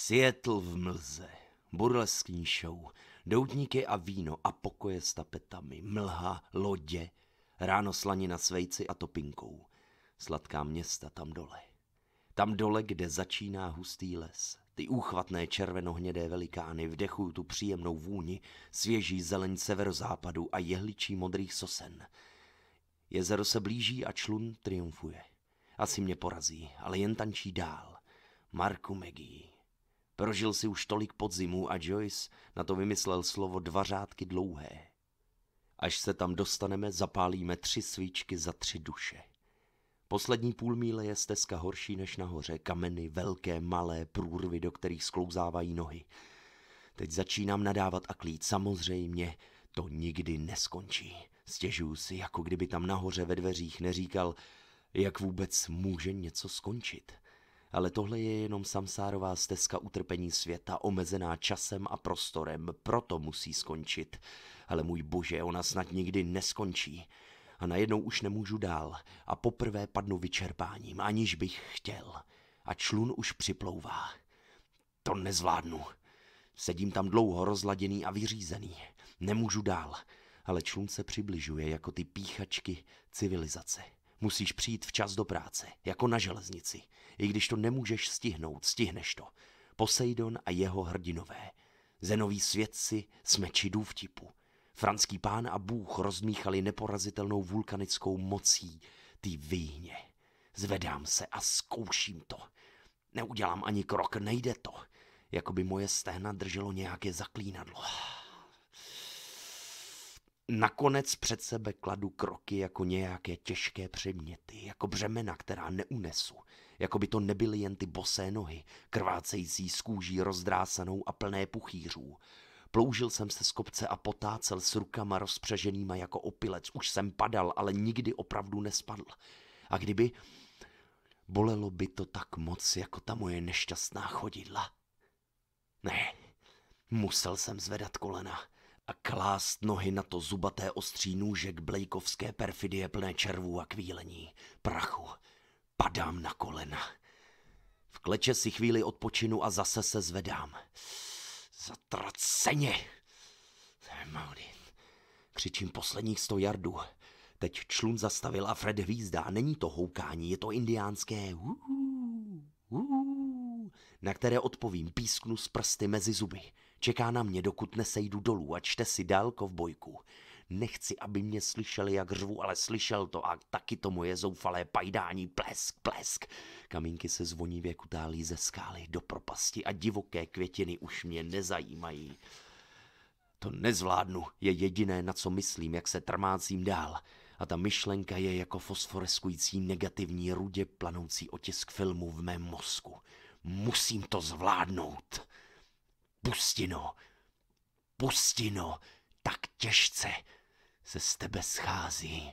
Světl v mlze, burleskní show, doutníky a víno a pokoje s tapetami, mlha, lodě, ráno slaní na svejci a topinkou, sladká města tam dole. Tam dole, kde začíná hustý les, ty úchvatné červenohnědé velikány vdechují tu příjemnou vůni, svěží zeleň severozápadu a jehličí modrých sosen. Jezero se blíží a člun triumfuje. Asi mě porazí, ale jen tančí dál. Marku Megii. Prožil si už tolik podzimů a Joyce na to vymyslel slovo dva řádky dlouhé. Až se tam dostaneme, zapálíme tři svíčky za tři duše. Poslední půl míle je stezka horší než nahoře. Kameny, velké, malé, průrvy, do kterých sklouzávají nohy. Teď začínám nadávat a klít. Samozřejmě to nikdy neskončí. Stěžuju si, jako kdyby tam nahoře ve dveřích neříkal, jak vůbec může něco skončit ale tohle je jenom samsárová stezka utrpení světa, omezená časem a prostorem, proto musí skončit. Ale můj bože, ona snad nikdy neskončí. A najednou už nemůžu dál a poprvé padnu vyčerpáním, aniž bych chtěl. A člun už připlouvá. To nezvládnu. Sedím tam dlouho rozladěný a vyřízený. Nemůžu dál, ale člun se přibližuje jako ty píchačky civilizace. Musíš přijít včas do práce, jako na železnici. I když to nemůžeš stihnout, stihneš to. Poseidon a jeho hrdinové. Zenoví svědci s meči důvtipu. Franský pán a bůh rozmíchali neporazitelnou vulkanickou mocí ty výhně. Zvedám se a zkouším to. Neudělám ani krok, nejde to. Jakoby moje stehna drželo nějaké zaklínadlo. Nakonec před sebe kladu kroky jako nějaké těžké předměty, jako břemena, která neunesu, jako by to nebyly jen ty bosé nohy, krvácející z kůží rozdrásanou a plné puchýřů. Ploužil jsem se z kopce a potácel s rukama rozpřeženýma jako opilec. Už jsem padal, ale nikdy opravdu nespadl. A kdyby... Bolelo by to tak moc, jako ta moje nešťastná chodidla. Ne, musel jsem zvedat kolena a klást nohy na to zubaté ostří nůžek blejkovské perfidie plné červů a kvílení, prachu. Padám na kolena. V kleče si chvíli odpočinu a zase se zvedám. Zatraceně! Maudin. Křičím posledních sto jardů. Teď člun zastavil a Fred hvízdá. Není to houkání, je to indiánské Uhu, uhu, na které odpovím, písknu z prsty mezi zuby. Čeká na mě, dokud nesejdu dolů a čte si dálko v bojku. Nechci, aby mě slyšeli, jak řvu, ale slyšel to a taky to moje zoufalé pajdání plesk, plesk. Kamínky se zvonivě kutálí ze skály do propasti a divoké květiny už mě nezajímají. To nezvládnu, je jediné, na co myslím, jak se trmácím dál. A ta myšlenka je jako fosforeskující negativní rudě planoucí otisk filmu v mém mozku. Musím to zvládnout. Pustino, pustino, tak těžce se z tebe schází